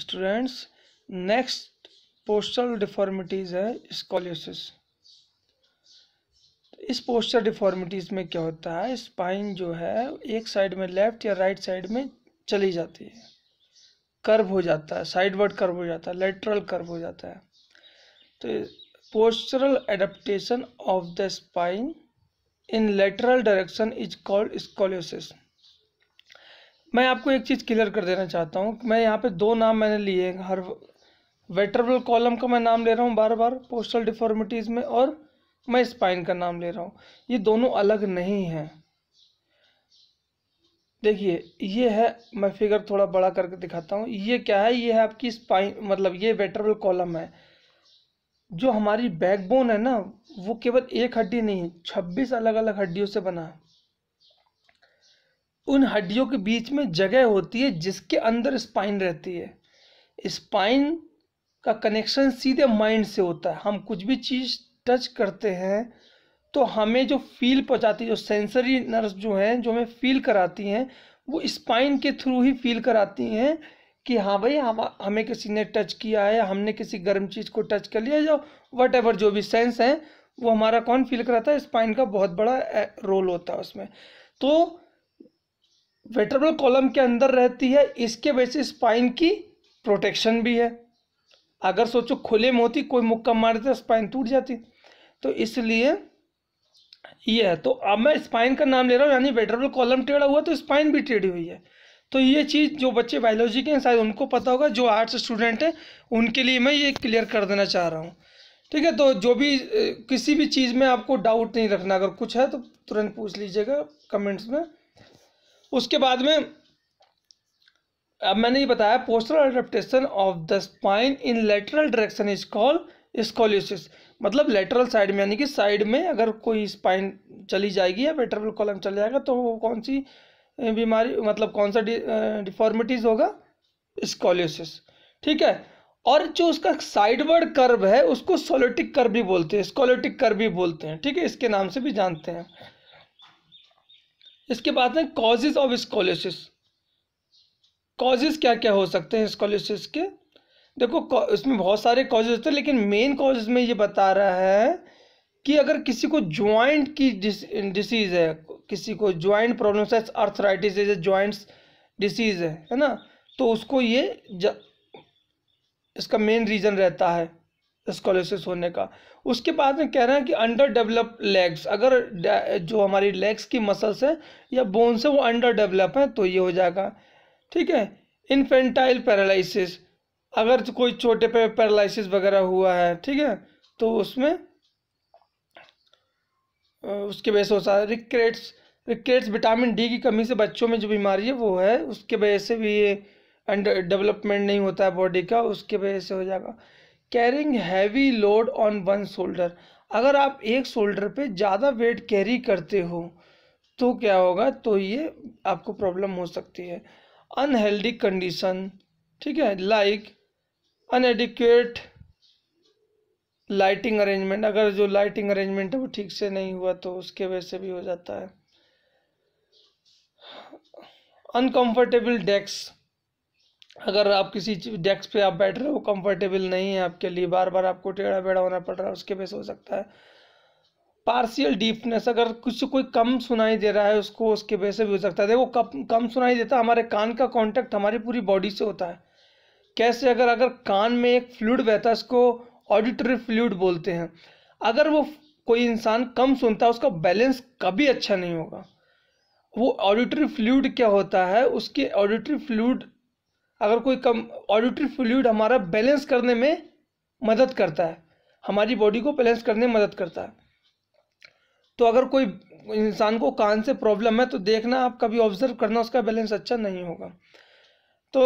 students next postal deformities है scoliosis इस posture deformities में क्या होता है स्पाइन जो है एक साइड में लेफ्ट या राइट साइड में चली जाती है कर्व हो जाता है साइडवर्ड कर्व हो जाता है लेटरल कर्व हो जाता है तो postural adaptation of the spine in lateral direction is called scoliosis मैं आपको एक चीज़ क्लियर कर देना चाहता हूँ मैं यहाँ पे दो नाम मैंने लिए हर वेटरबल कॉलम का मैं नाम ले रहा हूँ बार बार पोस्टल डिफॉर्मिटीज़ में और मैं स्पाइन का नाम ले रहा हूँ ये दोनों अलग नहीं हैं देखिए ये है मैं फिगर थोड़ा बड़ा करके दिखाता हूँ ये क्या है ये है आपकी स्पाइन मतलब ये वेटरबल कॉलम है जो हमारी बैकबोन है ना वो केवल एक हड्डी नहीं है छब्बीस अलग अलग हड्डियों से बना है उन हड्डियों के बीच में जगह होती है जिसके अंदर स्पाइन रहती है स्पाइन का कनेक्शन सीधे माइंड से होता है हम कुछ भी चीज़ टच करते हैं तो हमें जो फील पहुँचाती है जो सेंसरी नर्व जो हैं जो हमें फील कराती हैं वो स्पाइन के थ्रू ही फील कराती हैं कि हाँ भाई हम हमें किसी ने टच किया है हमने किसी गर्म चीज़ को टच कर लिया या वट एवर जो भी सेंस है वो हमारा कौन फील कराता है स्पाइन का बहुत बड़ा रोल होता है उसमें तो वेटरबल कॉलम के अंदर रहती है इसके वजह से स्पाइन की प्रोटेक्शन भी है अगर सोचो खुले में होती कोई मुक्का मार देता स्पाइन टूट जाती तो इसलिए ये है तो अब मैं स्पाइन का नाम ले रहा हूँ यानी वेटरबल कॉलम टेढ़ा हुआ तो स्पाइन भी टेढ़ी हुई है तो ये चीज़ जो बच्चे बायोलॉजी के हैं शायद उनको पता होगा जो आर्ट्स स्टूडेंट हैं उनके लिए मैं ये क्लियर कर देना चाह रहा हूँ ठीक है तो जो भी किसी भी चीज़ में आपको डाउट नहीं रखना अगर कुछ है तो तुरंत पूछ लीजिएगा कमेंट्स में उसके बाद में अब मैंने ये बताया postural adaptation of the spine in lateral direction is call scoliosis मतलब लेटरल साइड में यानी कि साइड में अगर कोई स्पाइन चली जाएगी या वेटरल कॉलम चल जाएगा तो वो कौन सी बीमारी मतलब कौन सा डिफॉर्मिटीज होगा स्कोलियोसिस ठीक है और जो उसका साइडवर्ड कर्व है उसको सोलोटिक कर्व भी बोलते हैं स्कोलिटिक कर्व भी बोलते हैं ठीक है इसके नाम से भी जानते हैं इसके बाद में कॉजेज ऑफ स्कॉलोसिस कॉजेज क्या क्या हो सकते हैं स्कॉलोसिस के देखो इसमें बहुत सारे कॉजेज होते हैं लेकिन मेन कॉजेज में ये बता रहा है कि अगर किसी को ज्वाइंट की डिसीज़ है किसी को ज्वाइंट प्रॉब्लम है अर्थराइटिस है डिसीज़ है है ना तो उसको ये इसका मेन रीज़न रहता है स्कॉलरशिप होने का उसके बाद में कह रहे हैं कि अंडर डेवलप लेग्स अगर जो हमारी लेग्स की मसल्स है या बोन्स है वो अंडर डेवलप हैं तो ये हो जाएगा ठीक है इन्फेंटाइल पैरालिसिस अगर कोई छोटे पे पैरालिसिस वगैरह हुआ है ठीक है तो उसमें उसके वजह से हो सकता है रिक्रेट्स रिक्रेट्स विटामिन डी की कमी से बच्चों में जो बीमारी है वो है उसके वजह से भी ये अंडर डेवलपमेंट नहीं होता है बॉडी का उसके वजह से हो जाएगा carrying heavy load on one shoulder अगर आप एक शोल्डर पे ज़्यादा वेट कैरी करते हो तो क्या होगा तो ये आपको प्रॉब्लम हो सकती है अनहेल्दी कंडीशन ठीक है लाइक अनएडिक्यूट लाइटिंग अरेंजमेंट अगर जो लाइटिंग अरेंजमेंट है वो ठीक से नहीं हुआ तो उसके वजह से भी हो जाता है अनकम्फर्टेबल डेस्क अगर आप किसी डेस्क पे आप बैठ रहे हो कंफर्टेबल नहीं है आपके लिए बार बार आपको टेढ़ा बेढ़ा होना पड़ रहा है उसके बेस हो सकता है पार्शियल डीपनेस अगर कुछ कोई कम सुनाई दे रहा है उसको उसके बेस से भी हो सकता है देखो कम कम सुनाई देता है हमारे कान का कॉन्टेक्ट हमारी पूरी बॉडी से होता है कैसे अगर अगर कान में एक फ्लूड बहता है उसको ऑडिटरी फ्लूड बोलते हैं अगर वो कोई इंसान कम सुनता है उसका बैलेंस कभी अच्छा नहीं होगा वो ऑडिटरी फ्लूड क्या होता है उसके ऑडिटरी फ्लूड अगर कोई कम ऑडिटरी फ्लूड हमारा बैलेंस करने में मदद करता है हमारी बॉडी को बैलेंस करने में मदद करता है तो अगर कोई इंसान को कान से प्रॉब्लम है तो देखना आप कभी ऑब्जर्व करना उसका बैलेंस अच्छा नहीं होगा तो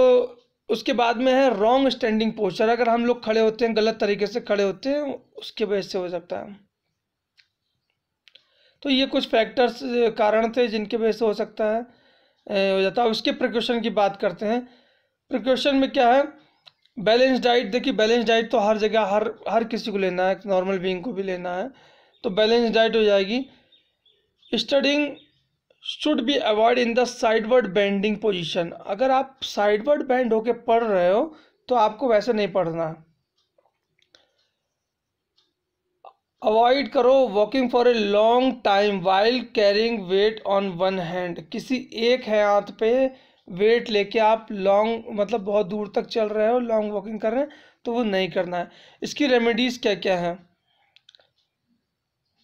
उसके बाद में है रॉन्ग स्टैंडिंग पोस्चर अगर हम लोग खड़े होते हैं गलत तरीके से खड़े होते हैं उसके वजह से हो सकता है तो ये कुछ फैक्टर्स कारण थे जिनके वजह से हो सकता है हो जाता है उसके प्रिकॉशन की बात करते हैं प्रिकॉशन में क्या है बैलेंस डाइट देखिए बैलेंस डाइट तो हर जगह हर हर किसी को लेना है नॉर्मल बींग को भी लेना है तो बैलेंस डाइट हो जाएगी standing should be avoid in the sideward bending position अगर आप साइडवर्ड बैंड होकर पढ़ रहे हो तो आपको वैसे नहीं पढ़ना अवॉइड करो walking for a long time while carrying weight on one hand किसी एक हाथ पे वेट लेके आप लॉन्ग मतलब बहुत दूर तक चल रहे हो लॉन्ग वॉकिंग कर रहे हैं तो वो नहीं करना है इसकी रेमेडीज़ क्या क्या है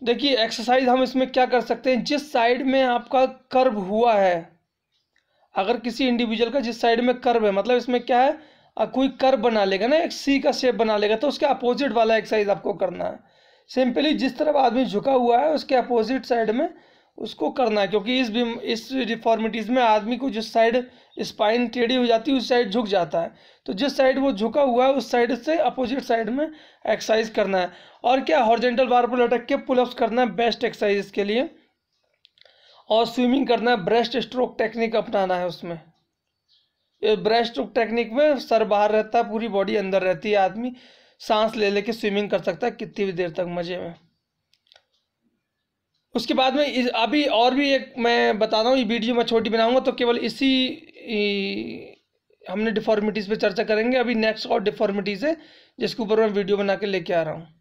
देखिए एक्सरसाइज हम इसमें क्या कर सकते हैं जिस साइड में आपका कर्व हुआ है अगर किसी इंडिविजुअल का जिस साइड में कर्व है मतलब इसमें क्या है कोई कर्व बना लेगा ना एक सी का शेप बना लेगा तो उसके अपोजिट वाला एक्सरसाइज आपको करना है सिंपली जिस तरफ आदमी झुका हुआ है उसके अपोजिट साइड में उसको करना है क्योंकि इस बीम इस डिफॉर्मिटीज़ में आदमी को जिस साइड स्पाइन टेढ़ी हो जाती है उस साइड झुक जाता है तो जिस साइड वो झुका हुआ है उस साइड से अपोजिट साइड में एक्सरसाइज करना है और क्या हॉर्जेंटल बार पर लटक के पुलअप्स करना है बेस्ट एक्सरसाइज के लिए और स्विमिंग करना है ब्रेस्ट स्ट्रोक टेक्निक अपनाना है उसमें ब्रेस्ट स्ट्रोक टेक्निक में सर बाहर रहता है पूरी बॉडी अंदर रहती है आदमी सांस ले लेके स्विमिंग कर सकता है कितनी भी देर तक मज़े में उसके बाद में इस अभी और भी एक मैं बता रहा हूँ ये वीडियो मैं छोटी बनाऊँगा तो केवल इसी हमने डिफॉर्मिटीज़ पे चर्चा करेंगे अभी नेक्स्ट और डिफॉर्मिटीज़ है जिसके ऊपर मैं वीडियो बना के लेके आ रहा हूँ